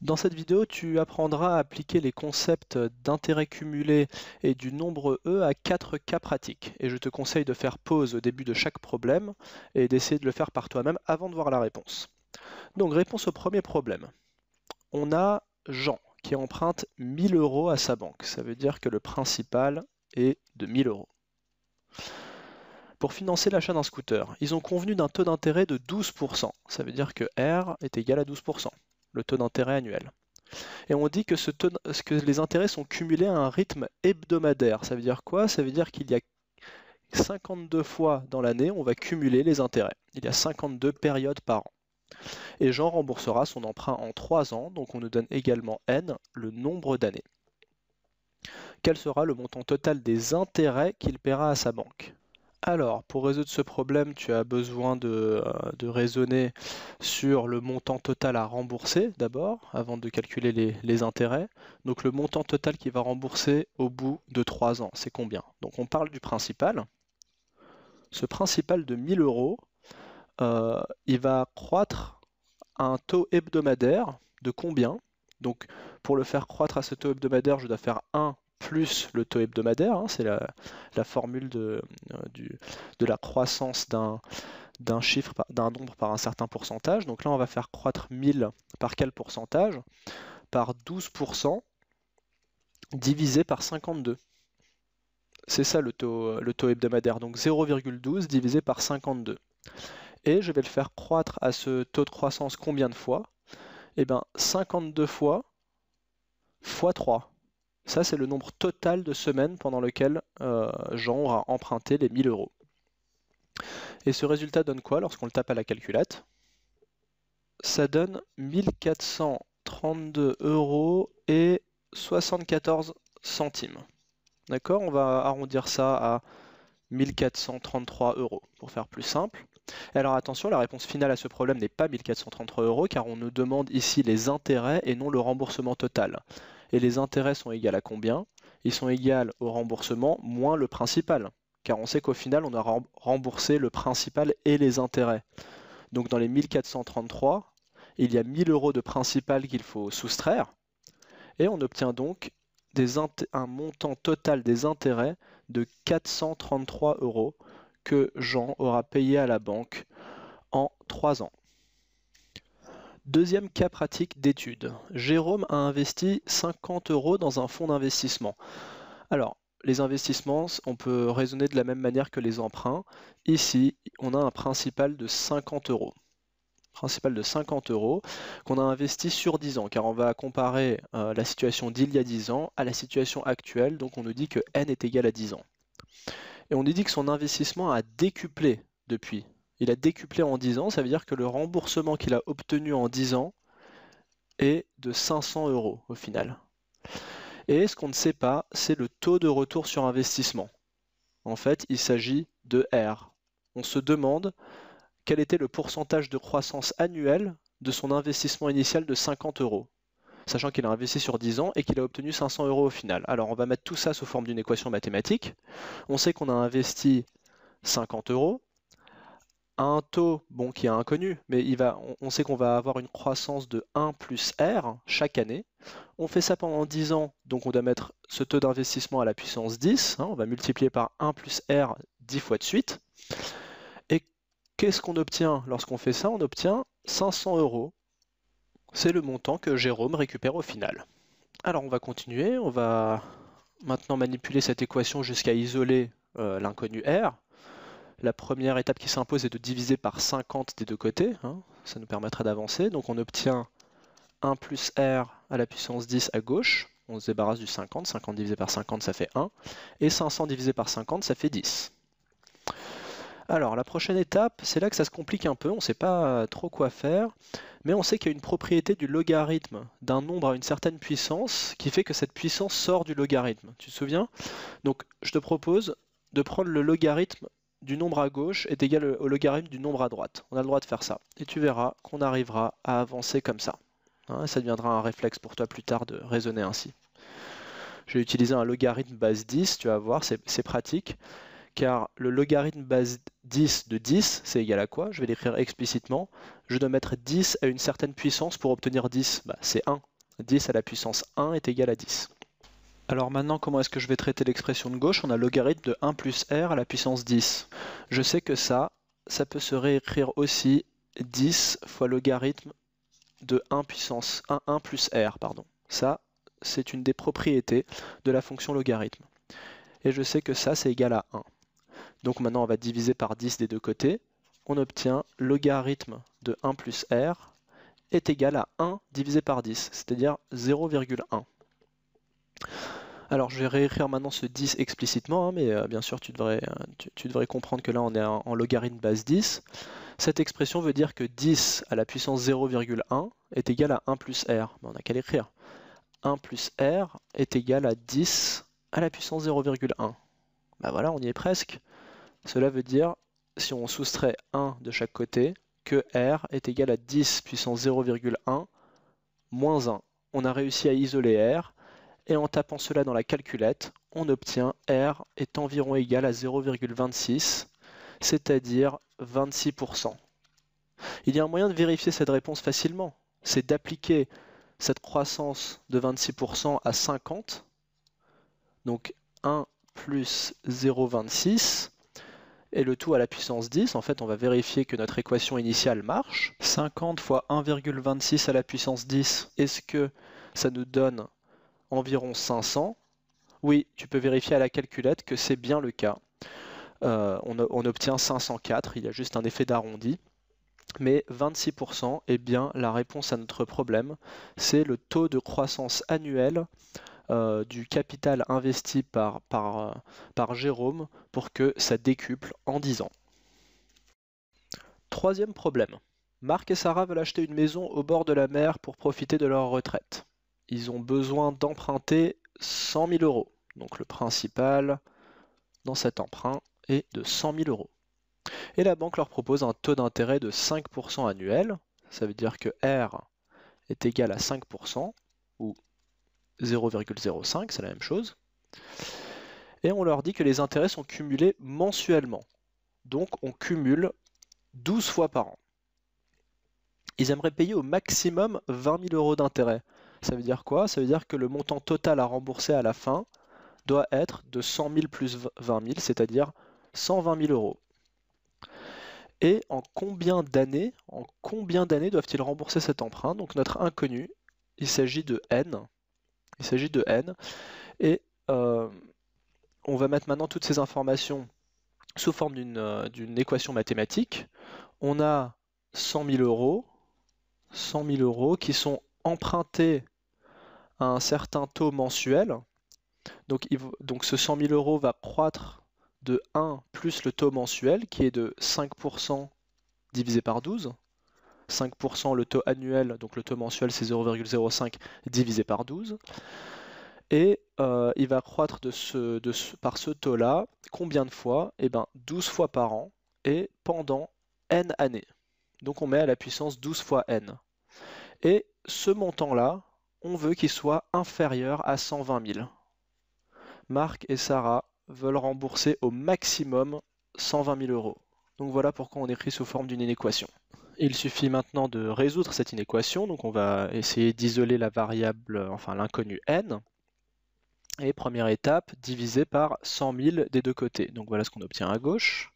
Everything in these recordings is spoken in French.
Dans cette vidéo, tu apprendras à appliquer les concepts d'intérêt cumulé et du nombre E à quatre cas pratiques. Et je te conseille de faire pause au début de chaque problème et d'essayer de le faire par toi-même avant de voir la réponse. Donc réponse au premier problème. On a Jean qui emprunte 1000 euros à sa banque. Ça veut dire que le principal est de 1000 euros. Pour financer l'achat d'un scooter, ils ont convenu d'un taux d'intérêt de 12%. Ça veut dire que R est égal à 12% le taux d'intérêt annuel. Et on dit que, ce que les intérêts sont cumulés à un rythme hebdomadaire. Ça veut dire quoi Ça veut dire qu'il y a 52 fois dans l'année, on va cumuler les intérêts. Il y a 52 périodes par an. Et Jean remboursera son emprunt en 3 ans, donc on nous donne également N, le nombre d'années. Quel sera le montant total des intérêts qu'il paiera à sa banque alors, pour résoudre ce problème, tu as besoin euh, de, raisonner sur le montant total à rembourser d'abord, avant de calculer les, intérêts. Donc le montant total qui va rembourser au bout de 3 ans, c'est combien Donc on parle du principal. Ce principal de 1000 euros, euh, il va croître à un taux hebdomadaire de combien Donc pour le faire croître à ce taux hebdomadaire, je dois faire 1 plus le taux hebdomadaire. Hein, c'est la, formule euh, de, la croissance d'un chiffre, d'un nombre par un certain pourcentage. Donc là, on va faire croître 1000 par quel pourcentage Par 12% divisé par 52. C'est ça le taux, euh, le taux hebdomadaire. Donc 0,12 divisé par 52. Et je vais le faire croître à ce taux de croissance combien de fois Eh bien 52 fois fois 3. Ça, c'est le nombre total de semaines pendant lequel euh, Jean aura emprunté les 1000 euros. Et ce résultat donne quoi lorsqu'on le tape à la calculette Ça donne 1432 euros et 74 centimes. D'accord On va arrondir ça à 1433 euros pour faire plus simple. Alors attention, la réponse finale à ce problème n'est pas 1433 euros car on nous demande ici les intérêts et non le remboursement total et les intérêts sont égaux à combien Ils sont égaux au remboursement moins le principal, car on sait qu'au final, on a remboursé le principal et les intérêts. Donc dans les 1433, il y a 1000 euros de principal qu'il faut soustraire, et on obtient donc un montant total des intérêts de 433 euros que Jean aura payé à la banque en 3 ans. Deuxième cas pratique d'étude. Jérôme a investi 50 euros dans un fonds d'investissement. Alors, les investissements, on peut raisonner de la même manière que les emprunts. Ici, on a un principal de 50 euros principal de 50 euros qu'on a investi sur 10 ans, car on va comparer euh, la situation d'il y a 10 ans à la situation actuelle, donc on nous dit que n est égal à 10 ans. Et on nous dit que son investissement a décuplé depuis il a décuplé en 10 ans, ça veut dire que le remboursement qu'il a obtenu en 10 ans est de 500 euros au final. Et ce qu'on ne sait pas, c'est le taux de retour sur investissement. En fait, il s'agit de R. On se demande quel était le pourcentage de croissance annuelle de son investissement initial de 50 euros, sachant qu'il a investi sur 10 ans et qu'il a obtenu 500 euros au final. Alors on va mettre tout ça sous forme d'une équation mathématique. On sait qu'on a investi 50 euros, un taux bon, qui est inconnu, mais on, sait qu'on va avoir une croissance de 1 plus R chaque année. On fait ça pendant 10 ans, donc on doit mettre ce taux d'investissement à la puissance 10. Hein, on va multiplier par 1 plus R 10 fois de suite. Et qu'est-ce qu'on obtient lorsqu'on fait ça On obtient 500 euros. C'est le montant que Jérôme récupère au final. Alors on va continuer, on va maintenant manipuler cette équation jusqu'à isoler euh, l'inconnu R. La première étape qui s'impose est de diviser par 50 des deux côtés. Hein. Ça nous permettra d'avancer. Donc on obtient 1 plus R à la puissance 10 à gauche. On se débarrasse du 50. 50 divisé par 50, ça fait 1. Et 500 divisé par 50, ça fait 10. Alors, la prochaine étape, c'est là que ça se complique un peu, on ne sait pas trop quoi faire, mais on sait qu'il y a une propriété du logarithme d'un nombre à une certaine puissance qui fait que cette puissance sort du logarithme. Tu te souviens Donc, je te propose de prendre le logarithme du nombre à gauche est égal au logarithme du nombre à droite. On a le droit de faire ça. Et tu verras qu'on arrivera à avancer comme ça. Hein, ça deviendra un réflexe pour toi plus tard de raisonner ainsi. Je vais utiliser un logarithme base 10, tu vas voir, c'est pratique, car le logarithme base 10 de 10, c'est égal à quoi Je vais l'écrire explicitement. Je dois mettre 10 à une certaine puissance pour obtenir 10. Bah, c'est 1. 10 à la puissance 1 est égal à 10. Alors maintenant, comment est-ce que je vais traiter l'expression de gauche On a logarithme de 1 plus r à la puissance 10. Je sais que ça, ça peut se réécrire aussi 10 fois logarithme de 1 puissance 1, plus r, pardon. Ça, c'est une des propriétés de la fonction logarithme. Et je sais que ça, c'est égal à 1. Donc maintenant, on va diviser par 10 des deux côtés. On obtient logarithme de 1 plus r est égal à 1 divisé par 10, c'est-à-dire 0,1. Alors je vais réécrire maintenant ce 10 explicitement, hein, mais euh, bien sûr tu devrais, euh, tu, devrais comprendre que là on est en, logarithme base 10. Cette expression veut dire que 10 à la puissance 0,1 est égal à 1 plus r. on n'a qu'à l'écrire. 1 plus r est égal à 10 à la puissance 0,1. ben bah, voilà, on y est presque. Cela veut dire, si on soustrait 1 de chaque côté, que r est égal à 10 puissance 0,1 moins 1. On a réussi à isoler r, et en tapant cela dans la calculette, on obtient R est environ égal à 0,26, c'est-à-dire 26%. Il y a un moyen de vérifier cette réponse facilement, c'est d'appliquer cette croissance de 26% à 50, donc 1 plus 0,26, et le tout à la puissance 10. En fait, on va vérifier que notre équation initiale marche. 50 fois 1,26 à la puissance 10, est-ce que ça nous donne environ 500. Oui, tu peux vérifier à la calculette que c'est bien le cas. Euh, on, obtient 504, il y a juste un effet d'arrondi. Mais 26% est eh bien la réponse à notre problème. C'est le taux de croissance annuel euh, du capital investi par, par, euh, par Jérôme pour que ça décuple en 10 ans. Troisième problème. Marc et Sarah veulent acheter une maison au bord de la mer pour profiter de leur retraite ils ont besoin d'emprunter 100 000 euros. Donc le principal dans cet emprunt est de 100 000 euros. Et la banque leur propose un taux d'intérêt de 5% annuel. Ça veut dire que R est égal à 5% ou 0,05, c'est la même chose. Et on leur dit que les intérêts sont cumulés mensuellement. Donc on cumule 12 fois par an. Ils aimeraient payer au maximum 20 000 euros d'intérêt. Ça veut dire quoi Ça veut dire que le montant total à rembourser à la fin doit être de 100 000 plus 20 000, c'est-à-dire 120 000 euros. Et en combien d'années, en combien d'années doivent-ils rembourser cet emprunt Donc notre inconnu, il s'agit de n. Il s'agit de n. Et euh, on va mettre maintenant toutes ces informations sous forme d'une euh, équation mathématique. On a euros, 100 000 euros qui sont emprunter à un certain taux mensuel. Donc, il, donc ce 100 000 euros va croître de 1 plus le taux mensuel qui est de 5% divisé par 12. 5% le taux annuel, donc le taux mensuel c'est 0,05 divisé par 12. Et euh, il va croître de ce, de par ce taux-là combien de fois Et eh bien 12 fois par an et pendant n années. Donc on met à la puissance 12 fois n. Et ce montant-là, on veut qu'il soit inférieur à 120 000. Marc et Sarah veulent rembourser au maximum 120 000 euros. Donc voilà pourquoi on écrit sous forme d'une inéquation. Il suffit maintenant de résoudre cette inéquation, donc on va essayer d'isoler la variable, enfin l'inconnu n. Et première étape, diviser par 100 000 des deux côtés. Donc voilà ce qu'on obtient à gauche.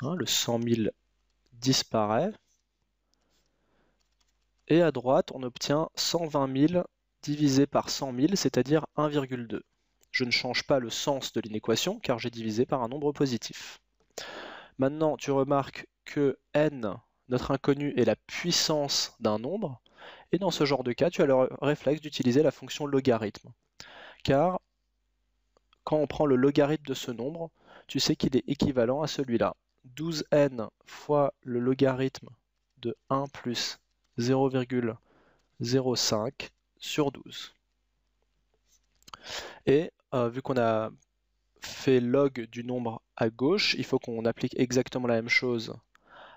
Hein, le 100 000 disparaît. Et à droite, on obtient 120 000 divisé par 100 000, c'est-à-dire 1,2. Je ne change pas le sens de l'inéquation car j'ai divisé par un nombre positif. Maintenant, tu remarques que n, notre inconnu, est la puissance d'un nombre. Et dans ce genre de cas, tu as le réflexe d'utiliser la fonction logarithme. Car quand on prend le logarithme de ce nombre, tu sais qu'il est équivalent à celui-là. 12n fois le logarithme de 1 plus 0,05 sur 12. Et euh, vu qu'on a fait log du nombre à gauche, il faut qu'on applique exactement la même chose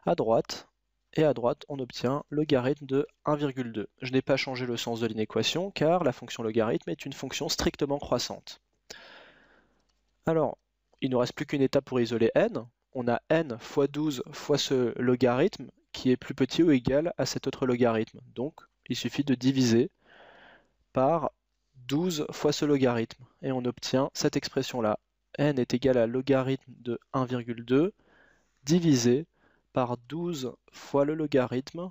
à droite. Et à droite, on obtient logarithme de 1,2. Je n'ai pas changé le sens de l'inéquation car la fonction logarithme est une fonction strictement croissante. Alors, il ne nous reste plus qu'une étape pour isoler n. On a n fois 12 fois ce logarithme qui est plus petit ou égal à cet autre logarithme. Donc, il suffit de diviser par 12 fois ce logarithme. Et on obtient cette expression-là. n est égal à logarithme de 1,2 divisé par 12 fois le logarithme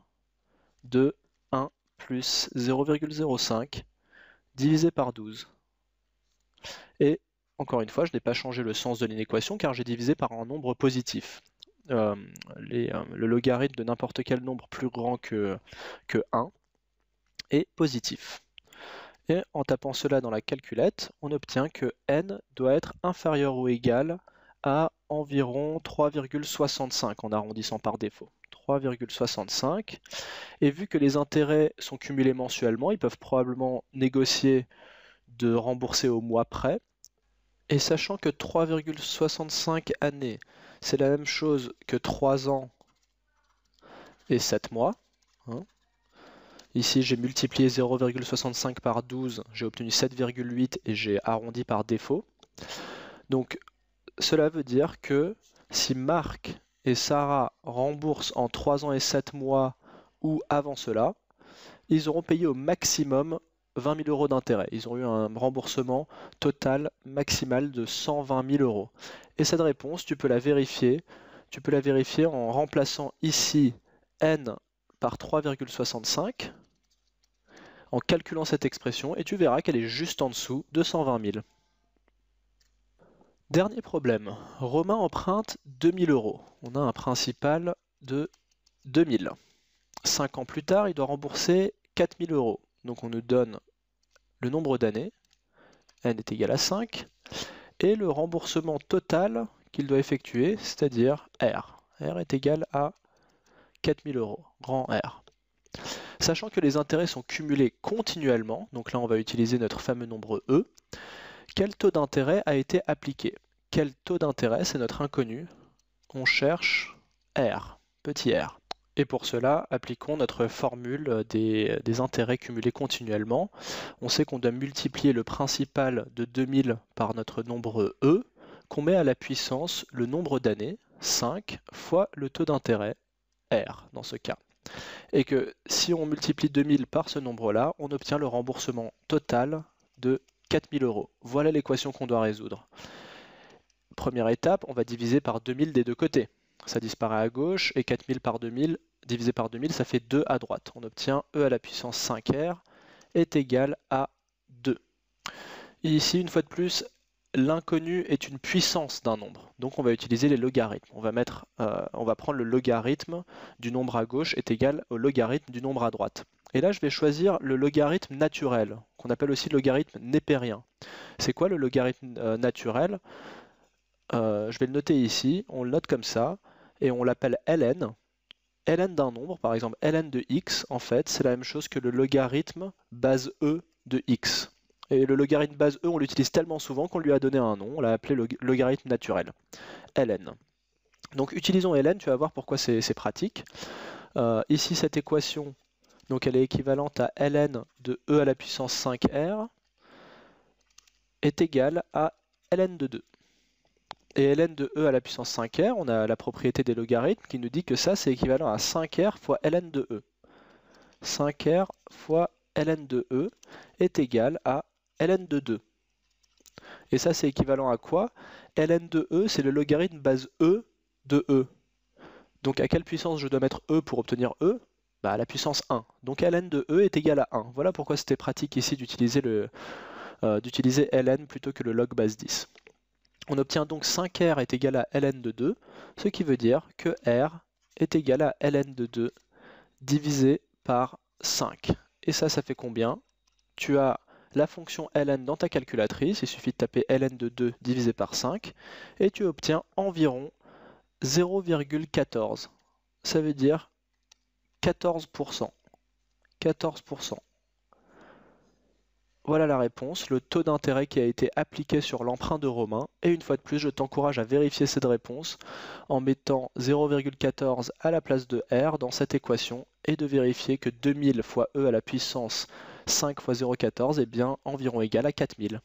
de 1 plus 0,05 divisé par 12. Et encore une fois, je n'ai pas changé le sens de l'inéquation car j'ai divisé par un nombre positif. Euh, euh, le logarithme de n'importe quel nombre plus grand que 1 est positif. Et en tapant cela dans la calculette, on obtient que n doit être inférieur ou égal à environ 3,65 en arrondissant par défaut. 3,65. Et vu que les intérêts sont cumulés mensuellement, ils peuvent probablement négocier de rembourser au mois près. Et sachant que 3,65 années, c'est la même chose que 3 ans et 7 mois. Hein. Ici, j'ai multiplié 0,65 par 12, j'ai obtenu 7,8 et j'ai arrondi par défaut. Donc, cela veut dire que si Marc et Sarah remboursent en 3 ans et 7 mois ou avant cela, ils auront payé au maximum 20 000 euros d'intérêt. Ils ont eu un remboursement total maximal de 120 000 euros. Et cette réponse, tu peux la vérifier. Tu peux la vérifier en remplaçant ici n par 3,65 en calculant cette expression et tu verras qu'elle est juste en dessous de 120 000. Dernier problème, Romain emprunte 2000 euros. On a un principal de 2000. Cinq ans plus tard, il doit rembourser 4000 euros. Donc on nous donne le nombre d'années, n est égal à 5, et le remboursement total qu'il doit effectuer, c'est-à-dire R. R est égal à 4000 euros, grand R. Sachant que les intérêts sont cumulés continuellement, donc là on va utiliser notre fameux nombre E, quel taux d'intérêt a été appliqué Quel taux d'intérêt, c'est notre inconnu, on cherche R, petit r. Et pour cela, appliquons notre formule des, intérêts cumulés continuellement. On sait qu'on doit multiplier le principal de 2000 par notre nombre E, qu'on met à la puissance le nombre d'années, 5, fois le taux d'intérêt, R dans ce cas. Et que si on multiplie 2000 par ce nombre-là, on obtient le remboursement total de 4000 euros. Voilà l'équation qu'on doit résoudre. Première étape, on va diviser par 2000 des deux côtés ça disparaît à gauche, et 4000 par 2000 divisé par 2000, ça fait 2 à droite. On obtient E à la puissance 5R est égal à 2. ici, une fois de plus, l'inconnu est une puissance d'un nombre. Donc on va utiliser les logarithmes. On va, mettre, euh, on va prendre le logarithme du nombre à gauche est égal au logarithme du nombre à droite. Et là, je vais choisir le logarithme naturel, qu'on appelle aussi le logarithme népérien. C'est quoi le logarithme euh, naturel euh, Je vais le noter ici. On le note comme ça et on l'appelle ln. ln d'un nombre, par exemple ln de x, en fait, c'est la même chose que le logarithme base e de x. Et le logarithme base e, on l'utilise tellement souvent qu'on lui a donné un nom, on l'a appelé logarithme naturel, ln. Donc utilisons ln, tu vas voir pourquoi c'est pratique. Euh, ici, cette équation, donc elle est équivalente à ln de e à la puissance 5r est égale à ln de 2 et ln de e à la puissance 5r, on a la propriété des logarithmes qui nous dit que ça c'est équivalent à 5r fois ln de e. 5r fois ln de e est égal à ln de 2. Et ça c'est équivalent à quoi ln de e c'est le logarithme base e de e. Donc à quelle puissance je dois mettre e pour obtenir e bah, à la puissance 1. Donc ln de e est égal à 1. Voilà pourquoi c'était pratique ici euh, d'utiliser ln plutôt que le log base 10. On obtient donc 5R est égal à ln de 2, ce qui veut dire que R est égal à ln de 2 divisé par 5. Et ça, ça fait combien Tu as la fonction ln dans ta calculatrice, il suffit de taper ln de 2 divisé par 5, et tu obtiens environ 0,14. Ça veut dire 14%. 14%. Voilà la réponse, le taux d'intérêt qui a été appliqué sur l'emprunt de Romain. Et une fois de plus, je t'encourage à vérifier cette réponse en mettant 0,14 à la place de R dans cette équation et de vérifier que 2000 fois E à la puissance 5 fois 0,14 est bien environ égal à 4000.